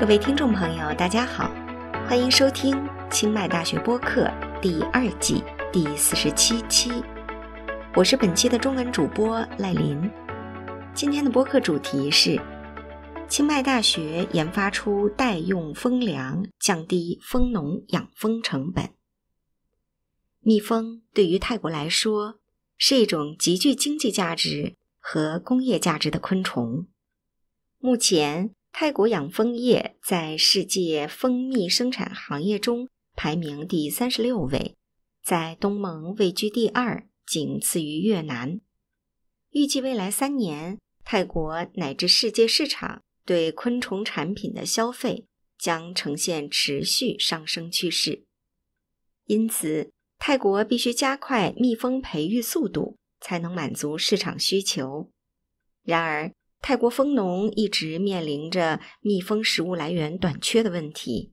各位听众朋友，大家好，欢迎收听清迈大学播客第二季第四十七期。我是本期的中文主播赖林。今天的播客主题是：清迈大学研发出代用蜂粮，降低蜂农养蜂成本。蜜蜂对于泰国来说是一种极具经济价值和工业价值的昆虫。目前，泰国养蜂业在世界蜂蜜生产行业中排名第三十六位，在东盟位居第二，仅次于越南。预计未来三年，泰国乃至世界市场对昆虫产品的消费将呈现持续上升趋势，因此，泰国必须加快蜜蜂培育速度，才能满足市场需求。然而，泰国蜂农一直面临着蜜蜂食物来源短缺的问题。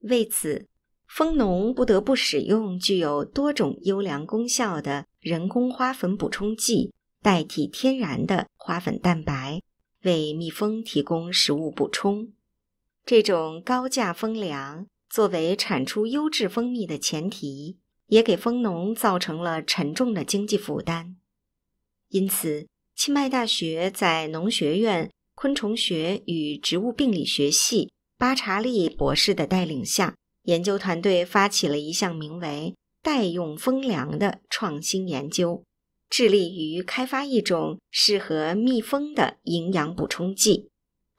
为此，蜂农不得不使用具有多种优良功效的人工花粉补充剂，代替天然的花粉蛋白，为蜜蜂提供食物补充。这种高价蜂粮作为产出优质蜂蜜的前提，也给蜂农造成了沉重的经济负担。因此，清迈大学在农学院昆虫学与植物病理学系巴查利博士的带领下，研究团队发起了一项名为“代用蜂粮”的创新研究，致力于开发一种适合蜜蜂的营养补充剂，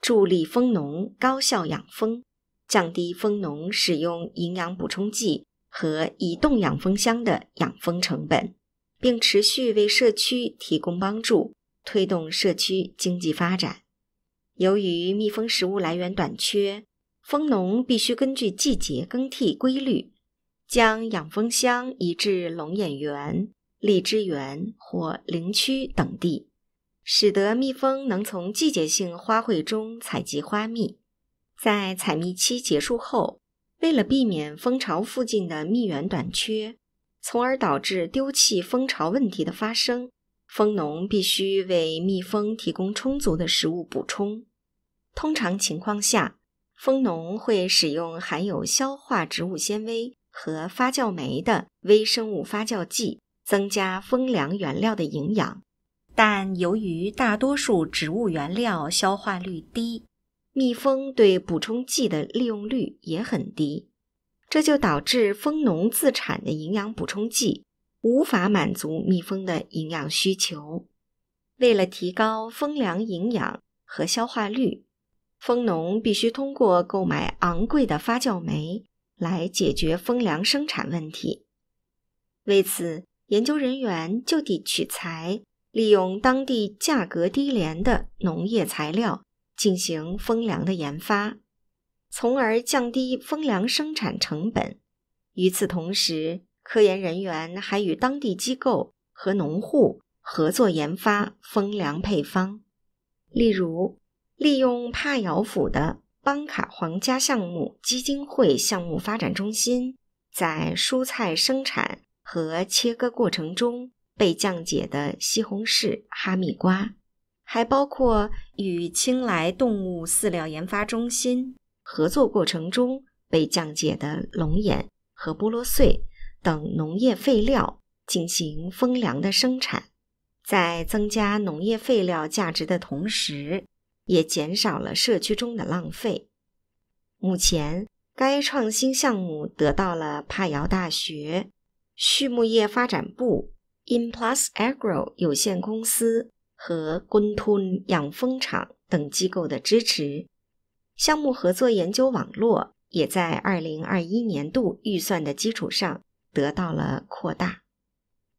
助力蜂农高效养蜂，降低蜂农使用营养补充剂和移动养蜂箱的养蜂成本，并持续为社区提供帮助。推动社区经济发展。由于蜜蜂食物来源短缺，蜂农必须根据季节更替规律，将养蜂箱移至龙眼园、荔枝园或林区等地，使得蜜蜂能从季节性花卉中采集花蜜。在采蜜期结束后，为了避免蜂巢附近的蜜源短缺，从而导致丢弃蜂巢问题的发生。蜂农必须为蜜蜂提供充足的食物补充。通常情况下，蜂农会使用含有消化植物纤维和发酵酶的微生物发酵剂，增加蜂粮原料的营养。但由于大多数植物原料消化率低，蜜蜂对补充剂的利用率也很低，这就导致蜂农自产的营养补充剂。无法满足蜜蜂的营养需求。为了提高蜂粮营养和消化率，蜂农必须通过购买昂贵的发酵酶来解决蜂粮生产问题。为此，研究人员就地取材，利用当地价格低廉的农业材料进行蜂粮的研发，从而降低蜂粮生产成本。与此同时，科研人员还与当地机构和农户合作研发丰粮配方，例如利用帕瑶府的邦卡皇家项目基金会项目发展中心在蔬菜生产和切割过程中被降解的西红柿、哈密瓜，还包括与青莱动物饲料研发中心合作过程中被降解的龙眼和菠萝碎。等农业废料进行风粮的生产，在增加农业废料价值的同时，也减少了社区中的浪费。目前，该创新项目得到了帕瑶大学、畜牧业发展部、Inplus Agro 有限公司和 g u n t n 养蜂场等机构的支持。项目合作研究网络也在二零二一年度预算的基础上。得到了扩大，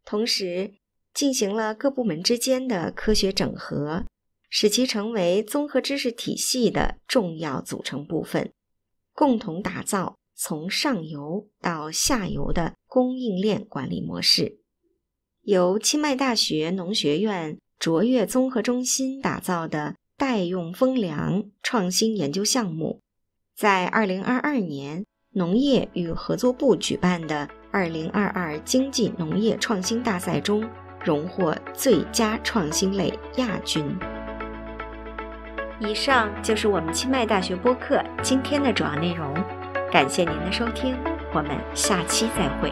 同时进行了各部门之间的科学整合，使其成为综合知识体系的重要组成部分，共同打造从上游到下游的供应链管理模式。由清迈大学农学院卓越综合中心打造的代用风粮创新研究项目，在二零二二年。农业与合作部举办的2022经济农业创新大赛中，荣获最佳创新类亚军。以上就是我们清迈大学播客今天的主要内容，感谢您的收听，我们下期再会。